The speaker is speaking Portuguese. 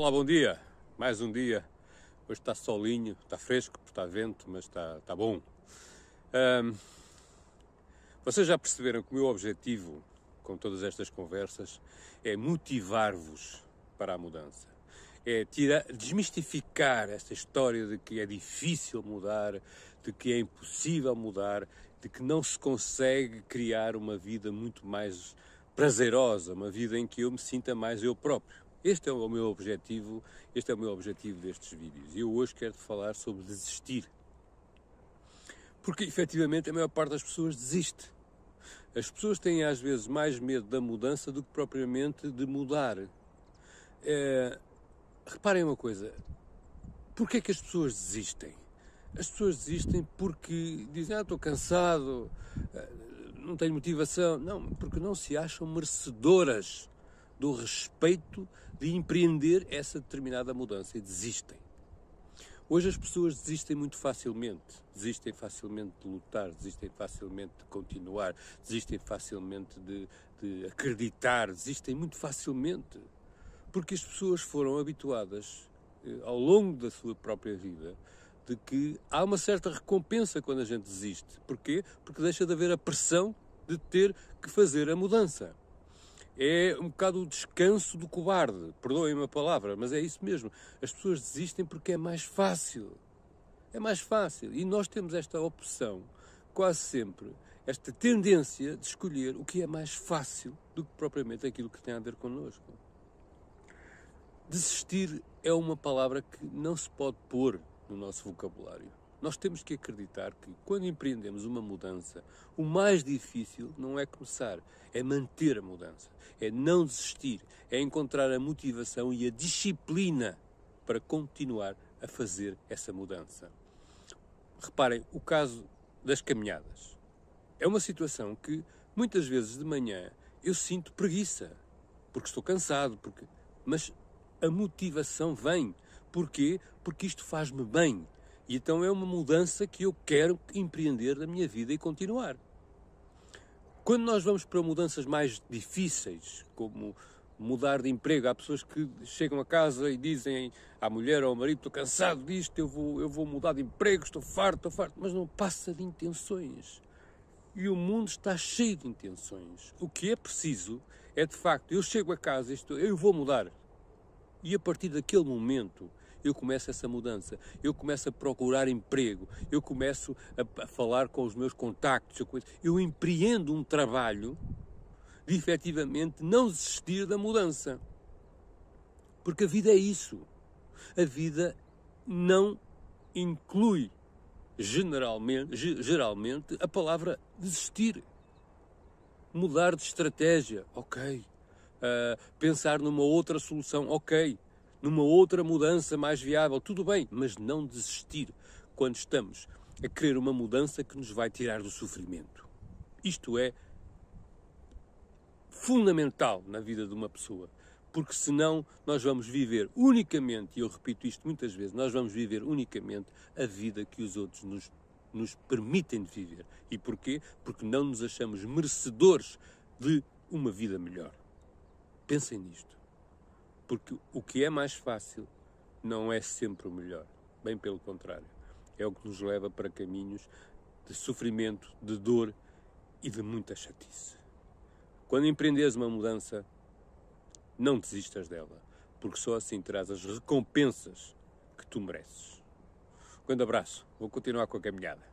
Olá, bom dia. Mais um dia. Hoje está solinho, está fresco, está vento, mas está, está bom. Um, vocês já perceberam que o meu objetivo com todas estas conversas é motivar-vos para a mudança. É tirar, desmistificar esta história de que é difícil mudar, de que é impossível mudar, de que não se consegue criar uma vida muito mais prazerosa, uma vida em que eu me sinta mais eu próprio este é o meu objetivo, este é o meu objetivo destes vídeos. E eu hoje quero falar sobre desistir. Porque efetivamente a maior parte das pessoas desiste. As pessoas têm às vezes mais medo da mudança do que propriamente de mudar. É... Reparem uma coisa: porquê é que as pessoas desistem? As pessoas desistem porque dizem, ah, estou cansado, ah, não tenho motivação. Não, porque não se acham merecedoras do respeito de empreender essa determinada mudança e desistem. Hoje as pessoas desistem muito facilmente, desistem facilmente de lutar, desistem facilmente de continuar, desistem facilmente de, de acreditar, desistem muito facilmente, porque as pessoas foram habituadas eh, ao longo da sua própria vida de que há uma certa recompensa quando a gente desiste. Porquê? Porque deixa de haver a pressão de ter que fazer a mudança é um bocado o descanso do cobarde. Perdoem-me a palavra, mas é isso mesmo. As pessoas desistem porque é mais fácil. É mais fácil. E nós temos esta opção, quase sempre, esta tendência de escolher o que é mais fácil do que propriamente aquilo que tem a ver connosco. Desistir é uma palavra que não se pode pôr no nosso vocabulário. Nós temos que acreditar que quando empreendemos uma mudança, o mais difícil não é começar, é manter a mudança, é não desistir, é encontrar a motivação e a disciplina para continuar a fazer essa mudança. Reparem o caso das caminhadas. É uma situação que muitas vezes de manhã eu sinto preguiça, porque estou cansado, porque mas a motivação vem. Porquê? Porque isto faz-me bem. E então é uma mudança que eu quero empreender na minha vida e continuar. Quando nós vamos para mudanças mais difíceis, como mudar de emprego, há pessoas que chegam a casa e dizem à mulher ou ao marido: Estou cansado disto, eu vou, eu vou mudar de emprego, estou farto, estou farto, mas não passa de intenções. E o mundo está cheio de intenções. O que é preciso é, de facto, eu chego a casa, estou, eu vou mudar. E a partir daquele momento, eu começo essa mudança, eu começo a procurar emprego, eu começo a, a falar com os meus contactos, eu empreendo um trabalho de efetivamente não desistir da mudança. Porque a vida é isso. A vida não inclui generalmente, geralmente a palavra desistir. Mudar de estratégia, ok. Uh, pensar numa outra solução, ok numa outra mudança mais viável, tudo bem, mas não desistir quando estamos a querer uma mudança que nos vai tirar do sofrimento. Isto é fundamental na vida de uma pessoa, porque senão nós vamos viver unicamente, e eu repito isto muitas vezes, nós vamos viver unicamente a vida que os outros nos, nos permitem de viver. E porquê? Porque não nos achamos merecedores de uma vida melhor. Pensem nisto. Porque o que é mais fácil não é sempre o melhor, bem pelo contrário. É o que nos leva para caminhos de sofrimento, de dor e de muita chatice. Quando empreendes uma mudança, não desistas dela, porque só assim terás as recompensas que tu mereces. Um grande abraço, vou continuar com a caminhada.